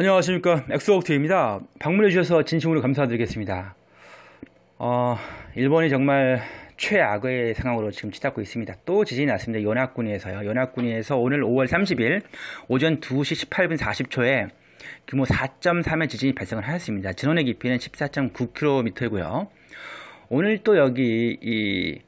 안녕하십니까 엑소옥트입니다 방문해 주셔서 진심으로 감사드리겠습니다 어, 일본이 정말 최악의 상황으로 지금 치닫고 있습니다. 또 지진이 났습니다. 연합군위에서요. 연합군위에서 오늘 5월 30일 오전 2시 18분 40초에 규모 4.3의 지진이 발생을 하였습니다. 진원의 깊이는 14.9km이고요. 오늘 또 여기 이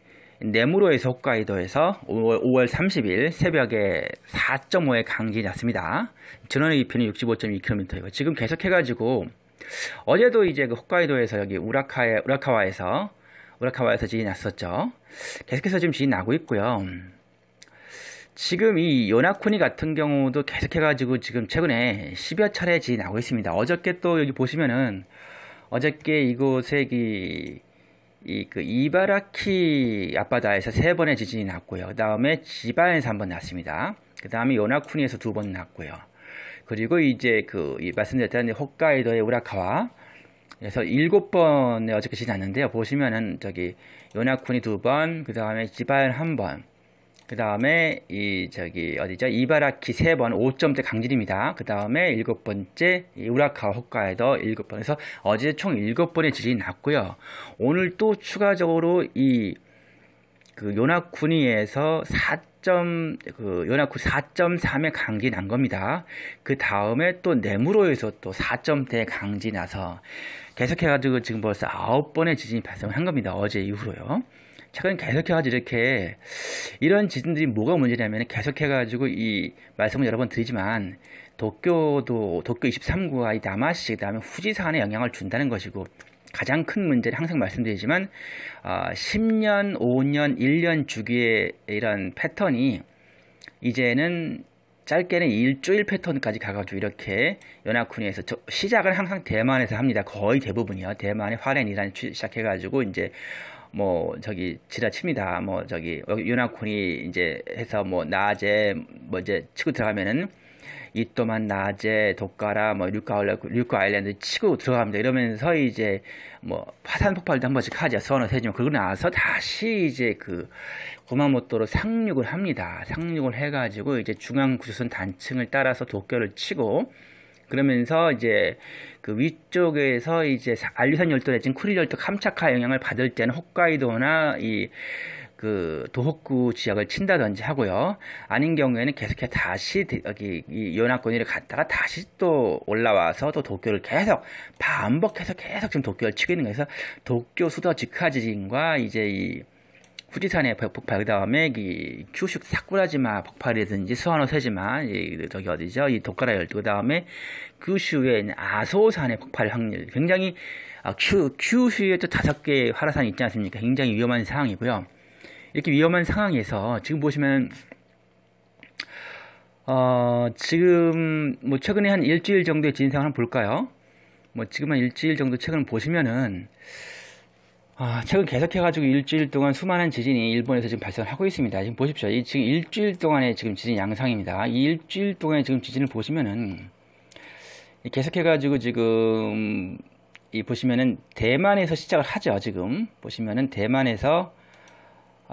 네모로에서 홋카이도에서 5월, 5월 30일 새벽에 4.5의 강진 났습니다. 전원의 깊이는 65.2km이고 지금 계속해가지고 어제도 이제 그 홋카이도에서 여기 우라카에 우라카와에서 우라카와에서 지진이 났었죠. 계속해서 지금 지진이 나고 있고요. 지금 이 요나쿠니 같은 경우도 계속해가지고 지금 최근에 10여 차례 지진이 나고 있습니다. 어저께 또 여기 보시면은 어저께 이곳에 이 이그 이바라키 앞바다에서 세 번의 지진이 났고요. 그 다음에 지바에서 한 번 났습니다. 그 다음에 요나쿠니에서 두 번 났고요. 그리고 이제 그 말씀드렸던 홋카이도의 우라카와 그래서 일곱 번에 어저께 지났는데요. 보시면은 저기 요나쿠니 두 번, 그 다음에 지바현 한 번, 그 다음에 이 저기 어디죠? 이바라키 3번 5점대 강진입니다. 그 다음에 일곱 번째 우라카 호카에도 일곱 번에서 어제 총 일곱 번의 지진이 났고요. 오늘 또 추가적으로 이그 요나쿠니에서 4점그 요나쿠 4.3의 강진난 겁니다. 그 다음에 또 네무로에서 또 4.대 점강진 나서 계속해가지고 지금 벌써 9번의 지진이 발생한 겁니다. 어제 이후로요. 최근 계속해가지고 이렇게 이런 지진들이 뭐가 문제냐면 계속해가지고 이 말씀을 여러 번 드리지만 도쿄도 도쿄 23구와 이 남아시 그다음에 후지산에 영향을 준다는 것이고 가장 큰문제를 항상 말씀드리지만 어, 10년, 5년, 1년 주기의 이런 패턴이 이제는 짧게는 일주일 패턴까지 가가지고 이렇게 연합군에서 시작을 항상 대만에서 합니다. 거의 대부분이요. 대만의 화렌이란 시작해가지고 이제 뭐 저기 지나칩니다. 뭐 저기 연합군이 이제 해서 뭐 낮에 뭐 이제 치고 들어가면은 이또만 낮에 독가라 뭐 류카 류카 아일랜드 치고 들어갑니다. 이러면서 이제 뭐 파산 폭발도 한 번씩 하죠. 서너 세지만 그러고 나서 다시 이제 그 고마모토로 상륙을 합니다. 상륙을 해가지고 이제 중앙 구조선 단층을 따라서 도쿄를 치고 그러면서 이제 그 위쪽에서 이제 알류산 열도에 지금 쿠릴 열도 캄차카 영향을 받을 때는 홋카이도나 이 그도호쿠 지역을 친다든지 하고요. 아닌 경우에는 계속해 다시 여기 이연합군이를 갔다가 다시 또 올라와서 또 도쿄를 계속 반복해서 계속 지금 도쿄를 치고 있는 거예서 도쿄 수도 직하지진과 이제 이 후지산의 폭발, 그 다음에 이큐슈 사쿠라지마 폭발이든지 스와노세지마, 이 그 저기 어디죠? 이 도카라 열두, 그 다음에 규슈에 있는 아소산의 폭발 확률. 굉장히 아, 큐, 규슈에 또 다섯 개의 활화산이 있지 않습니까? 굉장히 위험한 상황이고요. 이렇게 위험한 상황에서 지금 보시면 어, 지금 뭐 최근에 한 일주일 정도의 진상을 한번 볼까요? 뭐 지금 한 일주일 정도 최근 보시면은 아, 최근 계속해가지고 일주일 동안 수많은 지진이 일본에서 지금 발생하고 있습니다. 지금 보십시오. 이 지금 일주일 동안의 지금 지진 양상입니다. 이 일주일 동안의 지금 지진을 보시면은 계속해가지고 지금 이 보시면은 대만에서 시작을 하죠. 지금 보시면은 대만에서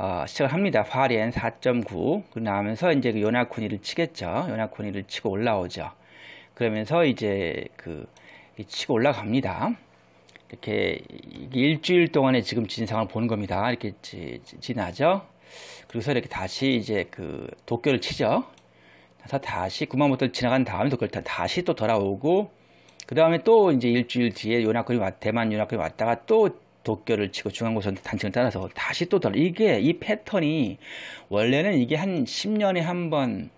어, 시작을 합니다. 화리엔 4.9그나면서 이제 그 요나쿠니를 치겠죠. 요나쿠니를 치고 올라오죠. 그러면서 이제 그 치고 올라갑니다. 이렇게 일주일 동안에 지금 진상을 보는 겁니다. 이렇게 지, 지나죠. 그래서 이렇게 다시 이제 그 도쿄를 치죠. 그래서 다시 구마모토를 지나간 다음에 도쿄를 타, 다시 또 돌아오고 그 다음에 또 이제 일주일 뒤에 요나쿠니 대만 요나쿠니 왔다가 또 도쿄를 치고 중앙고선 단층을 따라서 다시 또 돌아. 이게 이 패턴이 원래는 이게 한 10년에 한 번,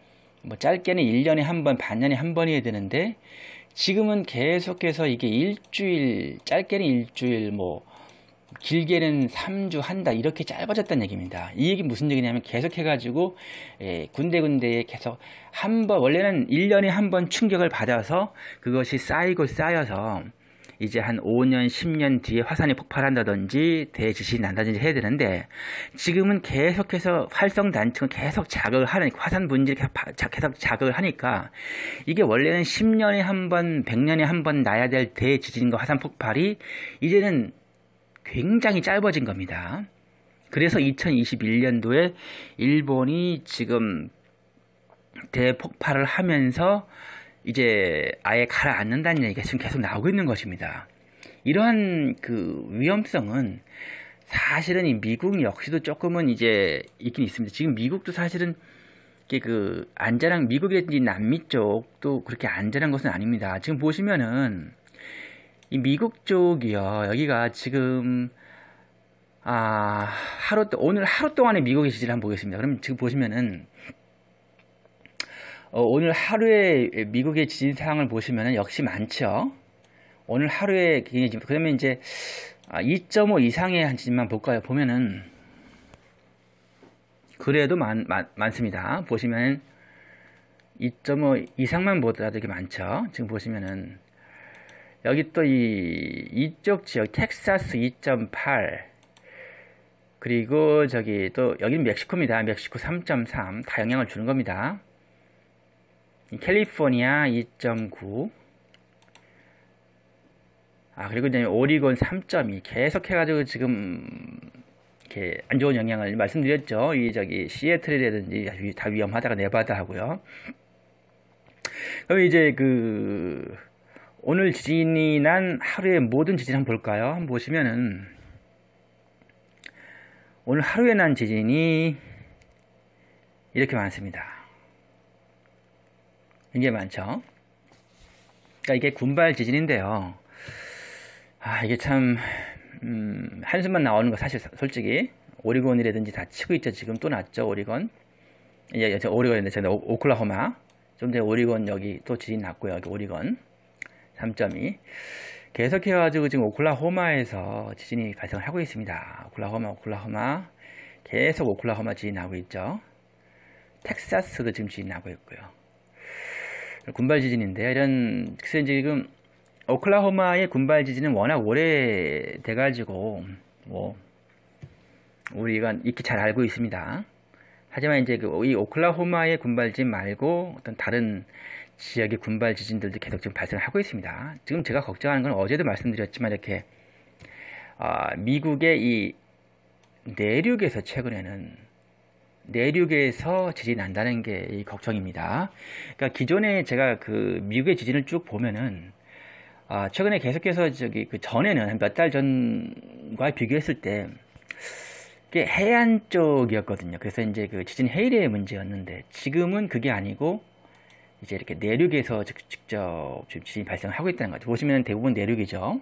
뭐 짧게는 1년에 한 번, 반년에 한 번이어야 되는데 지금은 계속해서 이게 일주일, 짧게는 일주일, 뭐 길게는 3주, 한다 이렇게 짧아졌다는 얘기입니다. 이 얘기 무슨 얘기냐면 계속 해가지고 예, 군데군데에 계속 한 번, 원래는 1년에 한 번 충격을 받아서 그것이 쌓이고 쌓여서 이제 한 5년, 10년 뒤에 화산이 폭발한다든지 대지진이 난다든지 해야 되는데 지금은 계속해서 활성 단층을 계속 자극을 하는 화산 분지를 계속 자극을 하니까 이게 원래는 10년에 한 번, 100년에 한 번 나야 될 대지진과 화산 폭발이 이제는 굉장히 짧아진 겁니다. 그래서 2021년도에 일본이 지금 대폭발을 하면서 이제 아예 가라앉는다는 얘기가 지금 계속 나오고 있는 것입니다. 이러한 그 위험성은 사실은 이 미국 역시도 조금은 이제 있긴 있습니다. 지금 미국도 사실은 그 안전한 미국이든지 남미 쪽도 그렇게 안전한 것은 아닙니다. 지금 보시면은 이 미국 쪽이요 여기가 지금 아 하루 오늘 하루 동안의 미국의 지지를 한번 보겠습니다. 그럼 지금 보시면은 어, 오늘 하루에 미국의 지진 상황을 보시면 역시 많죠. 오늘 하루에 그러면 이제 2.5 아, 이상의 한 지진만 볼까요? 보면은 그래도 많, 많, 많습니다. 보시면 2.5 이상만 보더라도 이게 많죠. 지금 보시면은 여기 또 이 이쪽 지역 텍사스 2.8 그리고 저기 또 여기는 멕시코입니다. 멕시코 3.3 다 영향을 주는 겁니다. 캘리포니아 2.9 아, 그리고 이제 오리곤 3.2 계속 해가지고 지금 이렇게 안 좋은 영향을 말씀드렸죠. 이 저기 시애틀이라든지 다 위험하다가 네바다 하고요. 그럼 이제 그 오늘 지진이 난 하루의 모든 지진 한번 볼까요? 한번 보시면은 오늘 하루에 난 지진이 이렇게 많습니다. 굉장히 많죠. 그러니까 이게 군발 지진인데요. 아, 이게 참, 음, 한숨만 나오는 거 사실 솔직히. 오리건이라든지 다 치고 있죠. 지금 또 났죠. 오리건. 이제 예, 오리건인데, 제가 오클라호마. 좀 전에 오리건 여기 또 지진 났고요. 여기 오리건. 3.2. 계속해가지고 지금 오클라호마에서 지진이 발생 하고 있습니다. 오클라호마, 오클라호마. 계속 오클라호마 지진 나고 있죠. 텍사스도 지금 지진 나고 있고요. 군발 지진인데 이런 글쎄 지금 오클라호마의 군발 지진은 워낙 오래 돼가지고 뭐 우리가 익히 잘 알고 있습니다. 하지만 이제 그이 오클라호마의 군발 지진 말고 어떤 다른 지역의 군발 지진들도 계속 지금 발생하고 있습니다. 지금 제가 걱정하는 건 어제도 말씀드렸지만 이렇게 아, 미국의 이 내륙에서 최근에는 내륙에서 지진이 난다는 게 이 걱정입니다. 그러니까 기존에 제가 그 미국의 지진을 쭉 보면은 아, 최근에 계속해서 저기 그 전에는 몇 달 전과 비교했을 때 그게 해안 쪽이었거든요. 그래서 이제 그 지진 해일의 문제였는데 지금은 그게 아니고 이제 이렇게 내륙에서 직접 지금 지진이 발생하고 있다는 거죠. 보시면 대부분 내륙이죠.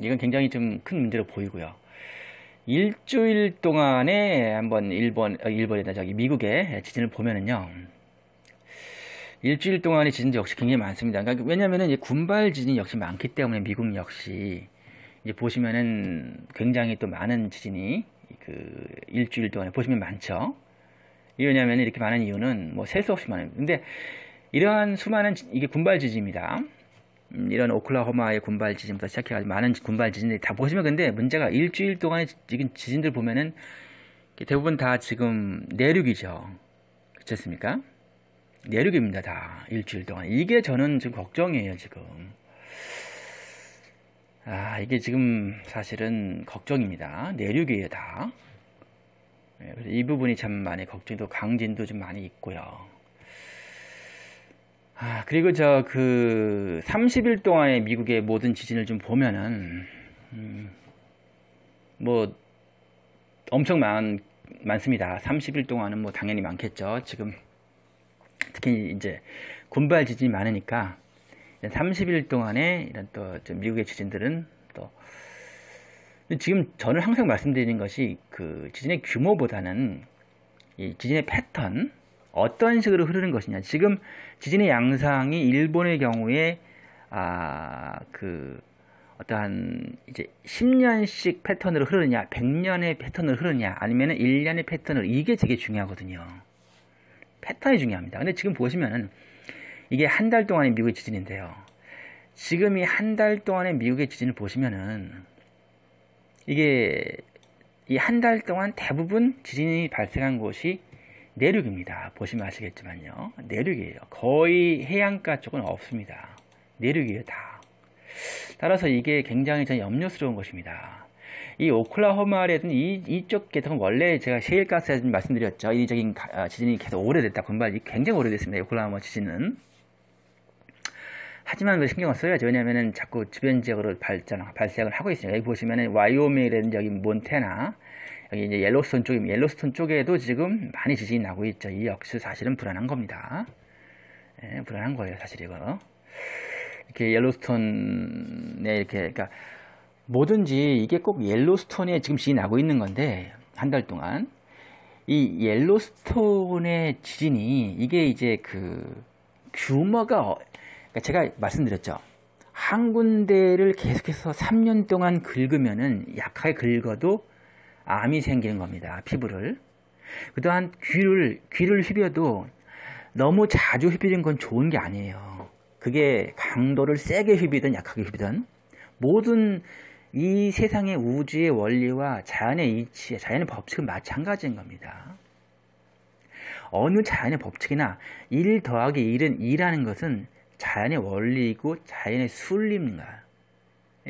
이건 굉장히 좀 큰 문제로 보이고요. 일주일 동안에 한번 일본, 어, 일본이다 저기 미국의 지진을 보면은요. 일주일 동안의 지진 역시 굉장히 많습니다. 그러니까 그 왜냐면은 군발 지진이 역시 많기 때문에 미국 역시 이제 보시면은 굉장히 또 많은 지진이 그 일주일 동안에 보시면 많죠. 왜냐면 은 이렇게 많은 이유는 뭐셀 수 없이 많은. 근데 이러한 수많은 이게 군발 지진입니다. 음, 이런 오클라호마의 군발 지진부터 시작해가지고 많은 군발 지진들이 다 보시면 근데 문제가 일주일 동안 지금 지진들 보면은 대부분 다 지금 내륙이죠. 그렇습니까? 내륙입니다. 다 일주일 동안 이게 저는 지금 걱정이에요. 지금 아 이게 지금 사실은 걱정입니다. 내륙이에요. 다. 네, 이 부분이 참 많이 걱정도 강진도 좀 많이 있고요. 아, 그리고 저 그 30일 동안의 미국의 모든 지진을 좀 보면은 음, 뭐 엄청 많, 많습니다. 30일 동안은 뭐 당연히 많겠죠. 지금 특히 이제 군발 지진이 많으니까 30일 동안에 이런 또 미국의 지진들은 또 지금 저는 항상 말씀드리는 것이 그 지진의 규모보다는 이 지진의 패턴 어떤 식으로 흐르는 것이냐. 지금 지진의 양상이 일본의 경우에 아 그 어떠한 이제 10년씩 패턴으로 흐르느냐, 100년의 패턴으로 흐르느냐, 아니면은 1년의 패턴으로 이게 되게 중요하거든요. 패턴이 중요합니다. 근데 지금 보시면은 이게 한 달 동안의 미국의 지진인데요. 지금 이 한 달 동안의 미국의 지진을 보시면은 이게 이 한 달 동안 대부분 지진이 발생한 곳이 내륙입니다. 보시면 아시겠지만요. 내륙이에요. 거의 해안가 쪽은 없습니다. 내륙이에요, 다. 따라서 이게 굉장히 전 염려스러운 것입니다. 이 오클라호마라든 이, 이쪽 계통은 원래 제가 셰일가스 말씀드렸죠. 인위적인 아, 지진이 계속 오래됐다. 군발이 굉장히 오래됐습니다. 오클라호마 지진은. 하지만 그 신경을 써야죠. 왜냐하면 자꾸 주변 지역으로 발전, 발생을 하고 있어요. 여기 보시면은 와이오밍이라든지 여기 몬테나, 여기 이제 옐로스톤 쪽입 옐로스톤 쪽에도 지금 많이 지진이 나고 있죠. 이 역시 사실은 불안한 겁니다. 예, 불안한 거예요, 사실 이거. 이렇게 옐로스톤에 이렇게 그러니까 뭐든지 이게 꼭 옐로스톤에 지금 지진이 나고 있는 건데 한 달 동안 이 옐로스톤의 지진이 이게 이제 그 규모가 어, 그러니까 제가 말씀드렸죠. 한 군데를 계속해서 3년 동안 긁으면은 약하게 긁어도 암이 생기는 겁니다. 피부를. 그동안 귀를, 귀를 휘벼도 너무 자주 휘비는 건 좋은 게 아니에요. 그게 강도를 세게 휘비든 약하게 휘비든 모든 이 세상의 우주의 원리와 자연의 이치, 자연의 법칙은 마찬가지인 겁니다. 어느 자연의 법칙이나 1 더하기 1은 2라는 것은 자연의 원리이고 자연의 순리입니다.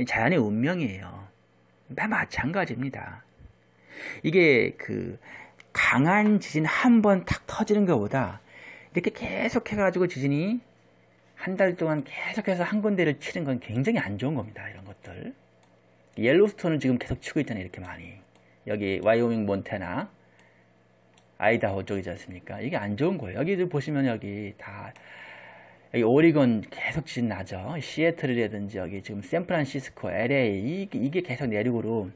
자연의 운명이에요. 다 마찬가지입니다. 이게 그 강한 지진 한 번 탁 터지는 것보다 이렇게 계속 해가지고 지진이 한 달 동안 계속해서 한 군데를 치는 건 굉장히 안 좋은 겁니다. 이런 것들. 옐로스톤을 지금 계속 치고 있잖아요. 이렇게 많이. 여기 와이오밍 몬테나 아이다호 쪽이지 않습니까? 이게 안 좋은 거예요. 여기 보시면 여기 다 여기 오리건 계속 지진 나죠. 시애틀이라든지 여기 지금 샌프란시스코, LA 이게 계속 내륙으로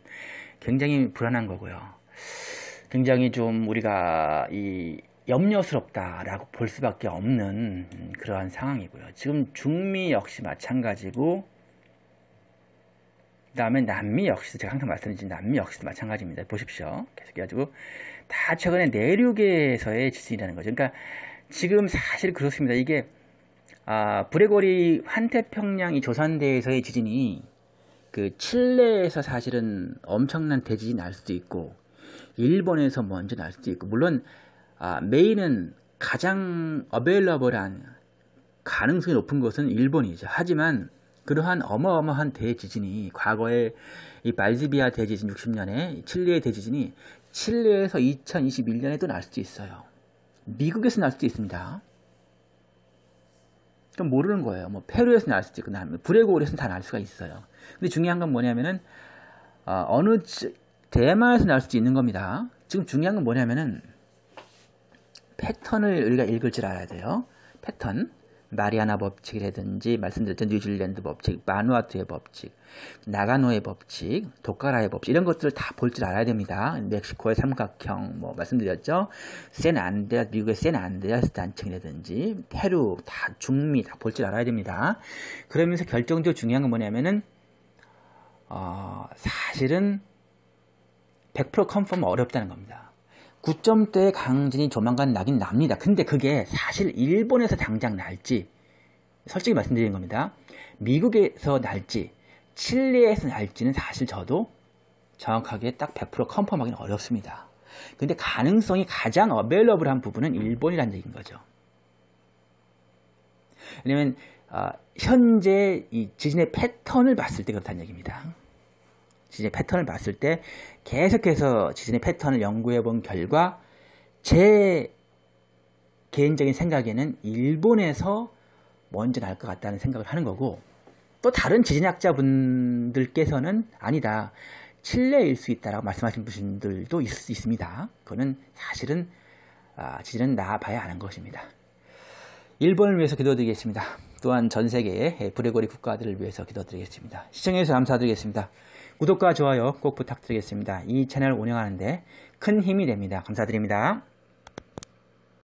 굉장히 불안한 거고요. 굉장히 좀 우리가 이 염려스럽다라고 볼 수밖에 없는 그러한 상황이고요. 지금 중미 역시 마찬가지고 그 다음에 남미 역시도 제가 항상 말씀드린 남미 역시도 마찬가지입니다. 보십시오. 계속해가지고 다 최근에 내륙에서의 지진이라는 거죠. 그러니까 지금 사실 그렇습니다. 이게 아, 브레고리 환태평양 이 조산대에서의 지진이 그 칠레에서 사실은 엄청난 대지진이 날 수도 있고 일본에서 먼저 날 수도 있고 물론 아, 메인은 가장 어베일러블한 가능성이 높은 것은 일본이죠. 하지만 그러한 어마어마한 대지진이 과거에 이 말디비아 대지진 60년에 칠레의 대지진이 칠레에서 2021년에도 날 수도 있어요. 미국에서 날 수도 있습니다. 그럼 모르는 거예요. 뭐 페루에서 나올 수도 있고, 브레고리에서는 다나 수가 있어요. 근데 중요한 건 뭐냐면은 어, 느대마에서 나올 수도 있는 겁니다. 지금 중요한 건 뭐냐면은 패턴을 우리가 읽을 줄 알아야 돼요. 패턴. 마리아나 법칙이라든지 말씀드렸던 뉴질랜드 법칙, 마누아트의 법칙, 나가노의 법칙, 도카라의 법칙 이런 것들을 다 볼 줄 알아야 됩니다. 멕시코의 삼각형 뭐 말씀드렸죠. 센 안데아 미국의 센 안데아스 단층이라든지 페루 다 중미 다 볼 줄 알아야 됩니다. 그러면서 결정적으로 중요한 건 뭐냐면은 어, 사실은 100% 컨펌 어렵다는 겁니다. 9점대의 강진이 조만간 나긴 납니다. 근데 그게 사실 일본에서 당장 날지 솔직히 말씀드리는 겁니다. 미국에서 날지 칠리에서 날지는 사실 저도 정확하게 딱 100% 컨펌하기는 어렵습니다. 근데 가능성이 가장 어벨러블한 부분은 일본이라는 얘기인 거죠. 왜냐면 어, 현재 이 지진의 패턴을 봤을 때 그렇다는 얘기입니다. 지진의 패턴을 봤을 때 계속해서 지진의 패턴을 연구해 본 결과 제 개인적인 생각에는 일본에서 먼저 날 것 같다는 생각을 하는 거고 또 다른 지진학자분들께서는 아니다. 칠레일 수 있다라고 말씀하신 분들도 있을 수 있습니다. 그거는 사실은 아, 지진은 나봐야 아 아는 것입니다. 일본을 위해서 기도드리겠습니다. 또한 전 세계의 브레고리 국가들을 위해서 기도드리겠습니다. 시청해주셔서 감사드리겠습니다. 구독과 좋아요 꼭 부탁드리겠습니다. 이 채널 운영하는데 큰 힘이 됩니다. 감사드립니다.